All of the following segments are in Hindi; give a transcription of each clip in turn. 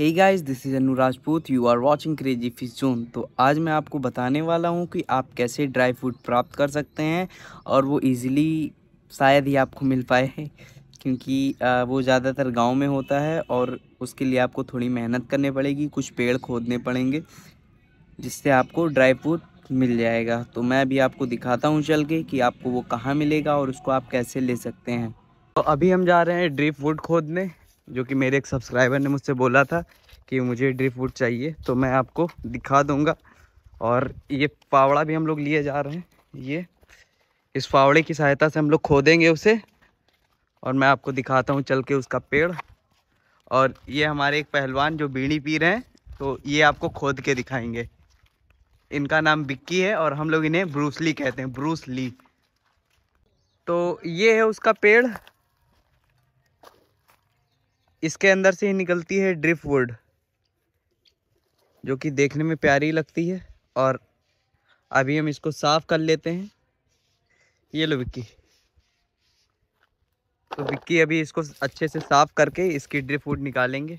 hey guys this is Anu Rajput you are watching crazy fish zone तो आज मैं आपको बताने वाला हूँ कि आप कैसे ड्राई फ्रूट प्राप्त कर सकते हैं और वो इजीली शायद ही आपको मिल पाए क्योंकि वो ज़्यादातर गांव में होता है और उसके लिए आपको थोड़ी मेहनत करनी पड़ेगी कुछ पेड़ खोदने पड़ेंगे जिससे आपको ड्राई फ्रूट मिल जाएगा तो मैं अभी आपको दिखाता हूँ चल के कि आपको वो कहाँ मिलेगा और उसको आप कैसे ले सकते हैं तो अभी हम जा रहे हैं ड्री फ्रूट खोदने जो कि मेरे एक सब्सक्राइबर ने मुझसे बोला था कि मुझे ड्रिप वुड चाहिए तो मैं आपको दिखा दूंगा और ये पावड़ा भी हम लोग लिए जा रहे हैं ये इस फावड़े की सहायता से हम लोग खोदेंगे उसे और मैं आपको दिखाता हूँ चल के उसका पेड़ और ये हमारे एक पहलवान जो बीड़ी पी रहे हैं तो ये आपको खोद के दिखाएंगे इनका नाम बिक्की है और हम लोग इन्हें ब्रूसली कहते हैं ब्रूसली तो ये है उसका पेड़ इसके अंदर से ही निकलती है ड्रिप वुड जो कि देखने में प्यारी लगती है और अभी हम इसको साफ कर लेते हैं ये लो विक्की तो विक्की अभी इसको अच्छे से साफ करके इसकी ड्रिप वुड निकालेंगे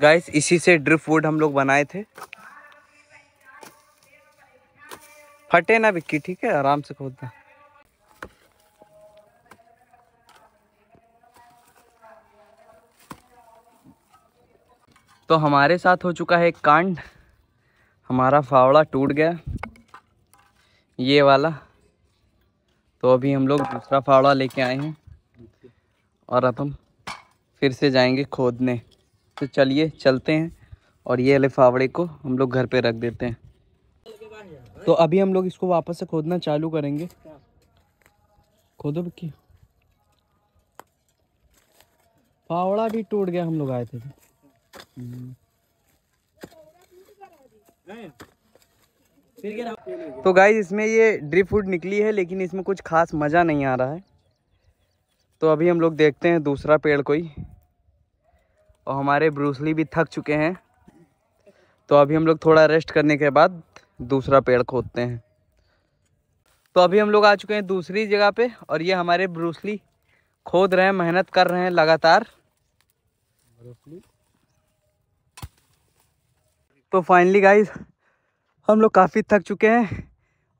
गाइस इसी से ड्रिफ्ट वुड हम लोग बनाए थे फटे ना बिक्की ठीक है आराम से खोदना तो हमारे साथ हो चुका है एक कांड हमारा फावड़ा टूट गया ये वाला तो अभी हम लोग दूसरा फावड़ा लेके आए हैं और अब हम फिर से जाएंगे खोदने तो चलिए चलते हैं और ये वाले फावड़े को हम लोग घर पे रख देते हैं तो अभी हम लोग इसको वापस से खोदना चालू करेंगे खोदो बिक्की फावड़ा भी टूट गया हम लोग आए थे तो गाइज इसमें ये ड्रिप फूड निकली है लेकिन इसमें कुछ खास मज़ा नहीं आ रहा है तो अभी हम लोग देखते हैं दूसरा पेड़ कोई और हमारे ब्रूसली भी थक चुके हैं तो अभी हम लोग थोड़ा रेस्ट करने के बाद दूसरा पेड़ खोदते हैं तो अभी हम लोग आ चुके हैं दूसरी जगह पे और ये हमारे ब्रूसली खोद रहे हैं मेहनत कर रहे हैं लगातार तो फाइनली गाइस हम लोग काफ़ी थक चुके हैं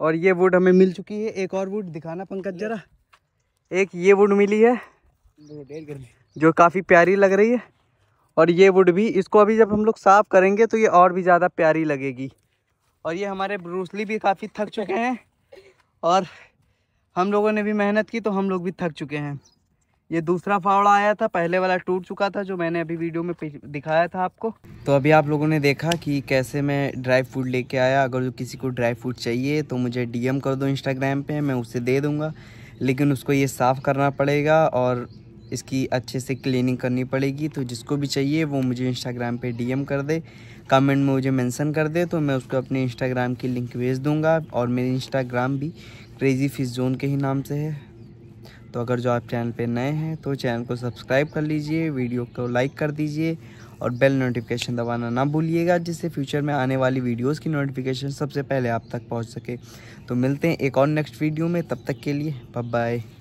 और ये वुड हमें मिल चुकी है एक और वुड दिखाना पंकज जरा एक ये वुड मिली है जो काफ़ी प्यारी लग रही है और ये वुड भी इसको अभी जब हम लोग साफ़ करेंगे तो ये और भी ज़्यादा प्यारी लगेगी और ये हमारे ब्रूसली भी काफ़ी थक चुके हैं और हम लोगों ने भी मेहनत की तो हम लोग भी थक चुके हैं ये दूसरा फावड़ा आया था पहले वाला टूट चुका था जो मैंने अभी वीडियो में दिखाया था आपको तो अभी आप लोगों ने देखा कि कैसे मैं ड्राई फ्रूट लेके आया अगर जो किसी को ड्राई फ्रूट चाहिए तो मुझे डीएम कर दो इंस्टाग्राम पे मैं उसे दे दूँगा लेकिन उसको ये साफ़ करना पड़ेगा और इसकी अच्छे से क्लीनिंग करनी पड़ेगी तो जिसको भी चाहिए वो मुझे इंस्टाग्राम पे डीएम कर दे कमेंट में मुझे मेंशन कर दे तो मैं उसको अपने इंस्टाग्राम की लिंक भेज दूँगा और मेरी इंस्टाग्राम भी क्रेज़ी फिश जोन के ही नाम से है तो अगर जो आप चैनल पे नए हैं तो चैनल को सब्सक्राइब कर लीजिए वीडियो को लाइक कर दीजिए और बेल नोटिफिकेशन दबाना ना भूलिएगा जिससे फ्यूचर में आने वाली वीडियोज़ की नोटिफिकेशन सबसे पहले आप तक पहुँच सके तो मिलते हैं एक और नेक्स्ट वीडियो में तब तक के लिए बाय बाय